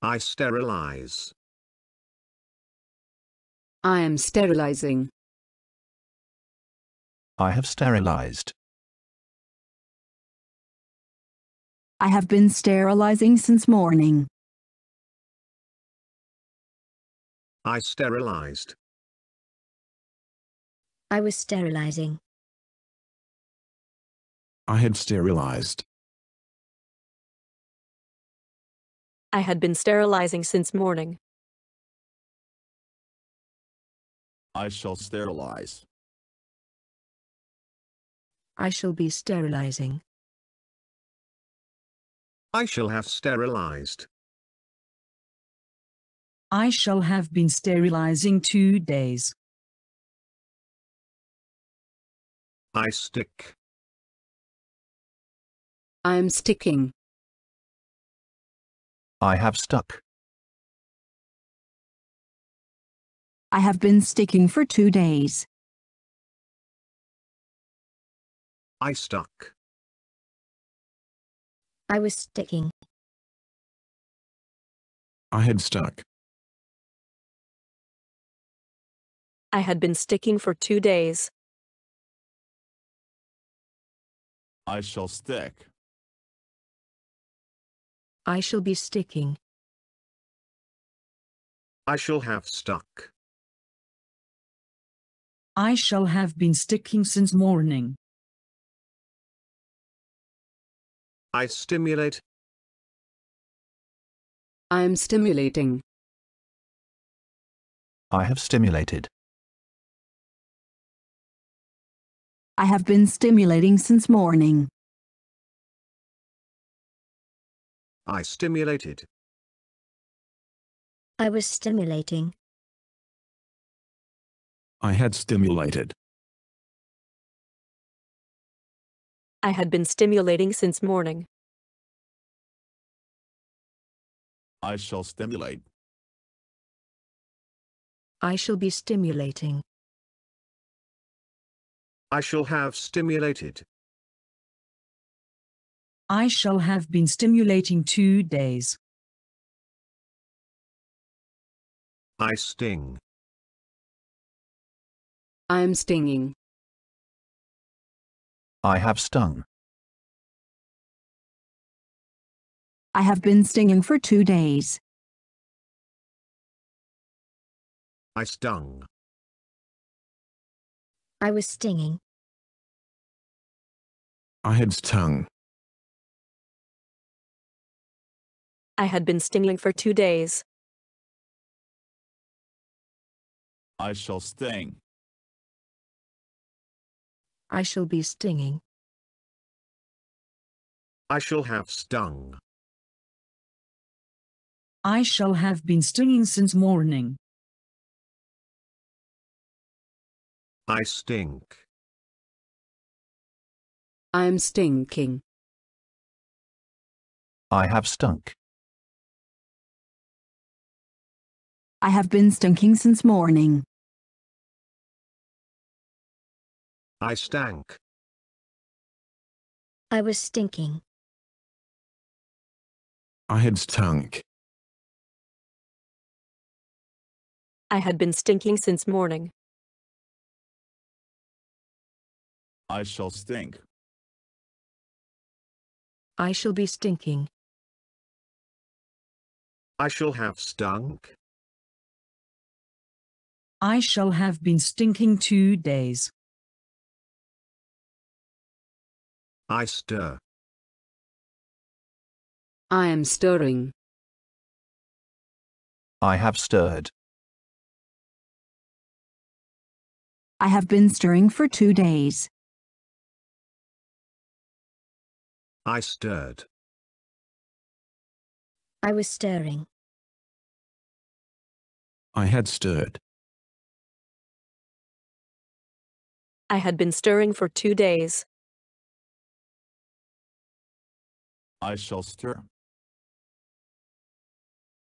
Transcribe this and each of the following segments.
I sterilize. I am sterilizing. I have sterilized. I have been sterilizing since morning. I sterilized. I was sterilizing. I had sterilized. I had been sterilizing since morning. I shall sterilize. I shall be sterilizing. I shall have sterilized. I shall have been sterilizing two days. I stick. I'm sticking. I have stuck. I have been sticking for two days. I stuck. I was sticking. I had stuck. I had been sticking for two days. I shall stick. I shall be sticking. I shall have stuck. I shall have been sticking since morning. I stimulate. I am stimulating. I have stimulated. I have been stimulating since morning. I stimulated. I was stimulating. I had stimulated. I had been stimulating since morning. I shall stimulate. I shall be stimulating. I shall have stimulated. I shall have been stimulating two days. I sting. I am stinging. I have stung. I have been stinging for two days. I stung. I was stinging. I had stung. I had been stinging for two days. I shall sting. I shall be stinging. I shall have stung. I shall have been stinging since morning. I stink. I'm stinking. I have stunk. I have been stinking since morning. I stank. I was stinking. I had stunk. I had been stinking since morning. I shall stink. I shall be stinking. I shall have stunk. I shall have been stinking two days. I stir. I am stirring. I have stirred. I have been stirring for two days. I stirred. I was stirring. I had stirred. I had been stirring for two days. I shall stir.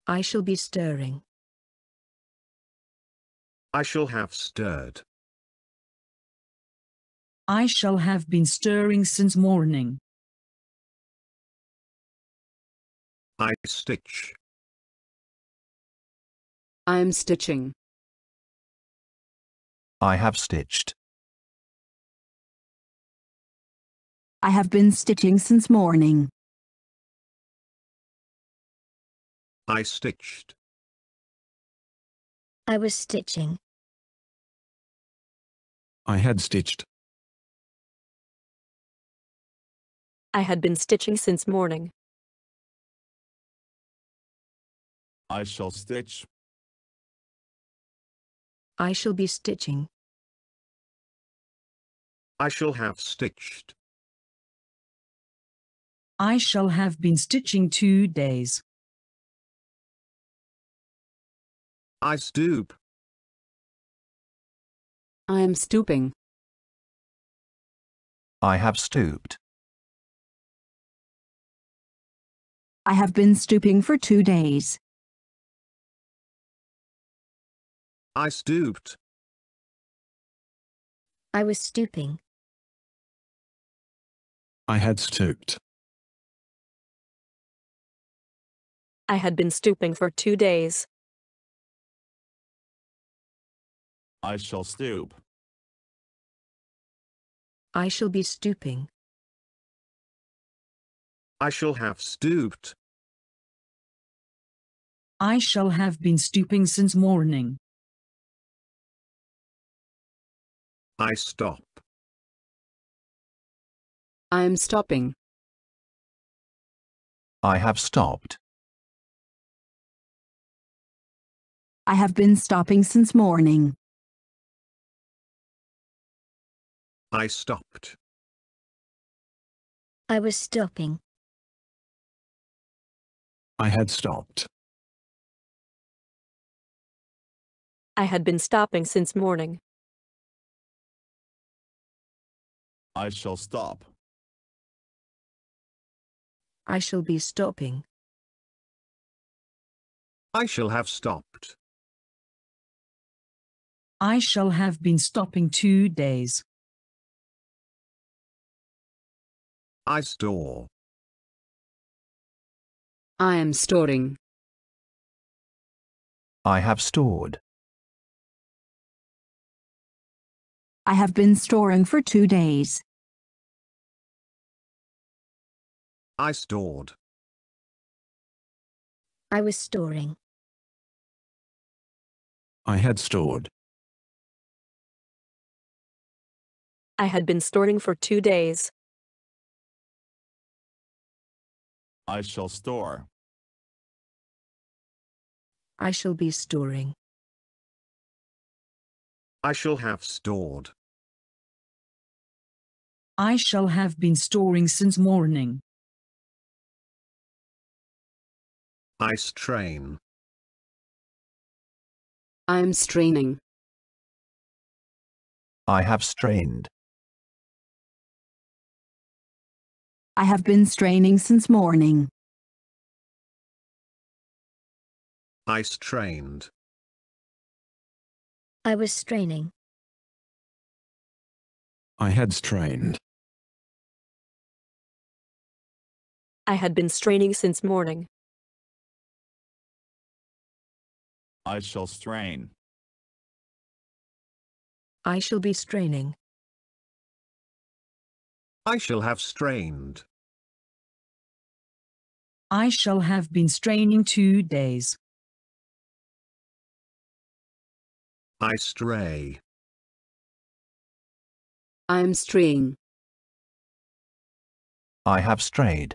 I shall be stirring. I shall have stirred. I shall have been stirring since morning. I stitch. I am stitching. I have stitched. I have been stitching since morning. I stitched. I was stitching. I had stitched. I had been stitching since morning. I shall stitch. I shall be stitching. I shall have stitched. I shall have been stitching two days. I stoop. I am stooping. I have stooped. I have been stooping for two days. I stooped. I was stooping. I had stooped. I had been stooping for two days. I shall stoop. I shall be stooping. I shall have stooped. I shall have been stooping since morning. I stop. I am stopping. I have stopped. I have been stopping since morning. I stopped. I was stopping. I had stopped. I had been stopping since morning. I shall stop. I shall be stopping. I shall have stopped. I shall have been stopping two days. I store. I am storing. I have stored. I have been storing for two days. I stored. I was storing. I had stored. I had been storing for two days. I shall store. I shall be storing. I shall have stored. I shall have been storing since morning. I strain. I am straining. I have strained. I have been straining since morning. I strained. I was straining. I had strained. I had been straining since morning. I shall strain. I shall be straining. I shall have strained. I shall have been straining two days. I stray. I am straying. I have strayed.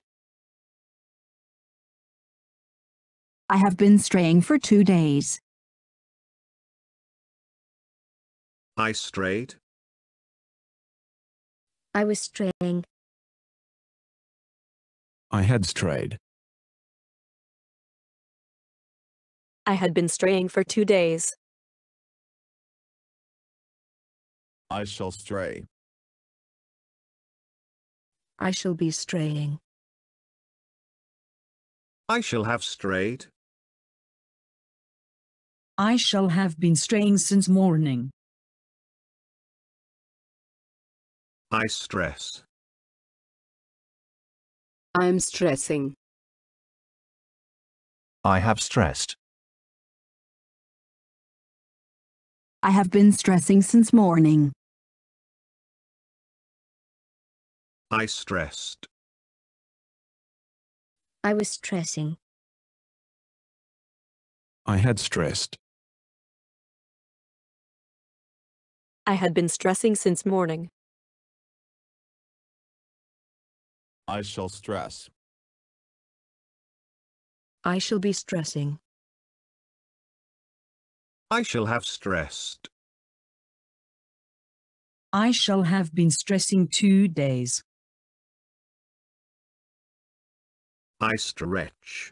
I have been straying for two days. I strayed. I was straying. I had strayed. I had been straying for two days. I shall stray. I shall be straying. I shall have strayed. I shall have been straying since morning. I stress. I am stressing. I have stressed. I have been stressing since morning. I stressed. I was stressing. I had stressed. I had been stressing since morning. I shall stress. I shall be stressing. I shall have stressed. I shall have been stressing two days. I stretch.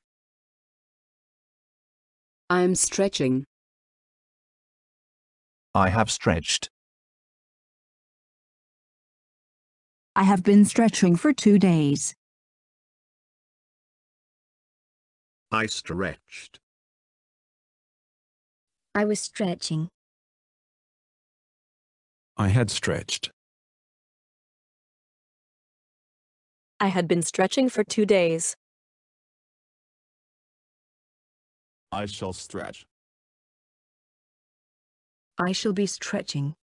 I am stretching. I have stretched. I have been stretching for two days. I stretched. I was stretching. I had stretched. I had been stretching for two days. I shall stretch. I shall be stretching.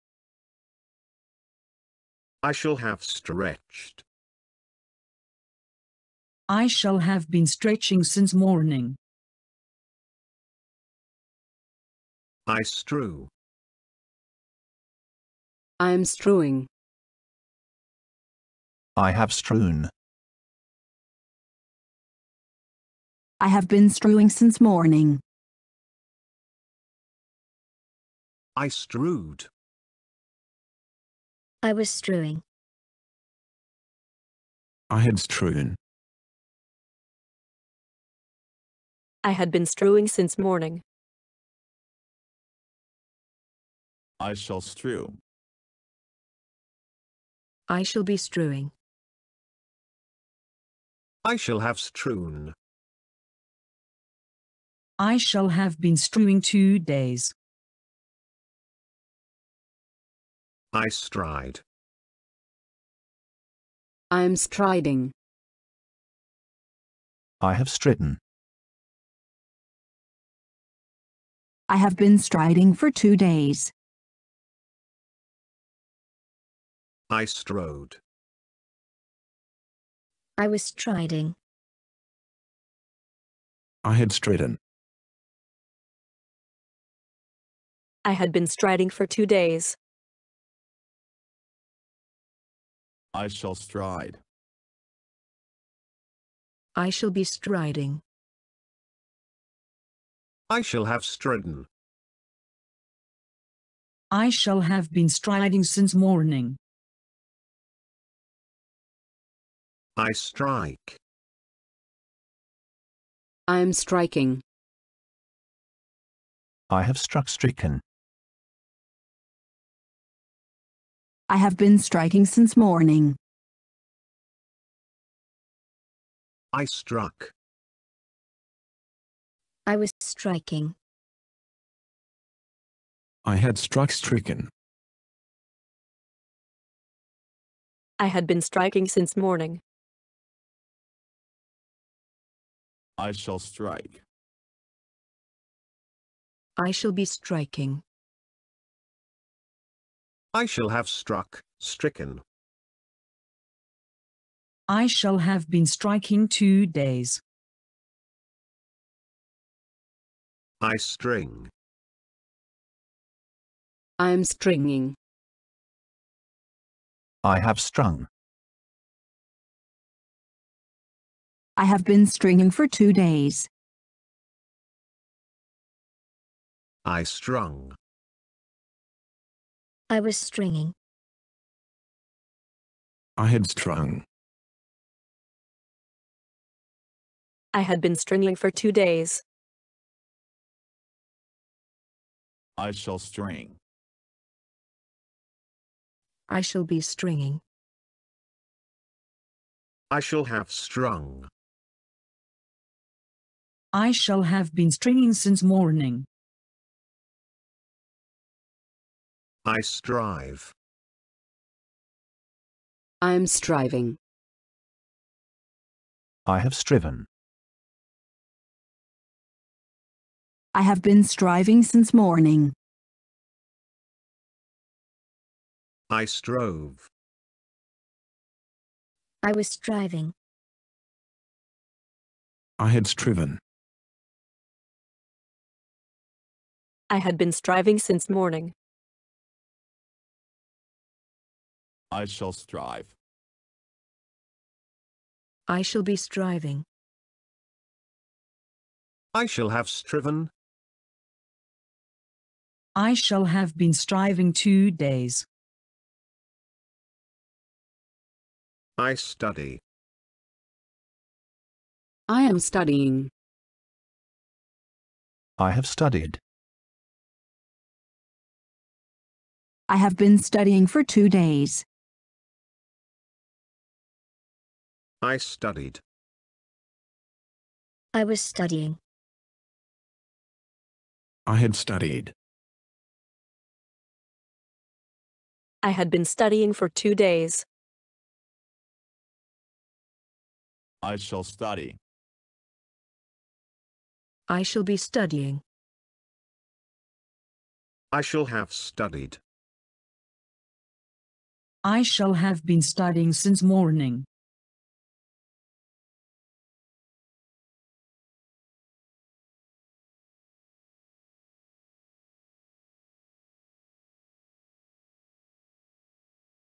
I shall have stretched. I shall have been stretching since morning. I strew. I am strewing. I have strewn. I have been strewing since morning. I strewed. I was strewing. I had strewn. I had been strewing since morning. I shall strew. I shall be strewing. I shall have strewn. I shall have been strewing two days. I stride. I am striding. I have stridden. I have been striding for two days. I strode. I was striding. I had stridden. I had been striding for two days. I shall stride. I shall be striding. I shall have stridden. I shall have been striding since morning. I strike. I am striking. I have struck stricken. I have been striking since morning. I struck. I was striking. I had struck stricken. I had been striking since morning. I shall strike. I shall be striking. I shall have struck, stricken. I shall have been striking two days. I string. I am stringing. I have strung. I have been stringing for two days. I strung. I was stringing. I had strung. I had been stringing for two days. I shall string. I shall be stringing. I shall have strung. I shall have been stringing since morning. I strive. I am striving. I have striven. I have been striving since morning. I strove. I was striving. I had striven. I had been striving since morning. I shall strive. I shall be striving. I shall have striven. I shall have been striving two days. I study. I am studying. I have studied. I have been studying for two days. I studied. I was studying. I had studied. I had been studying for two days. I shall study. I shall be studying. I shall have studied. I shall have been studying since morning.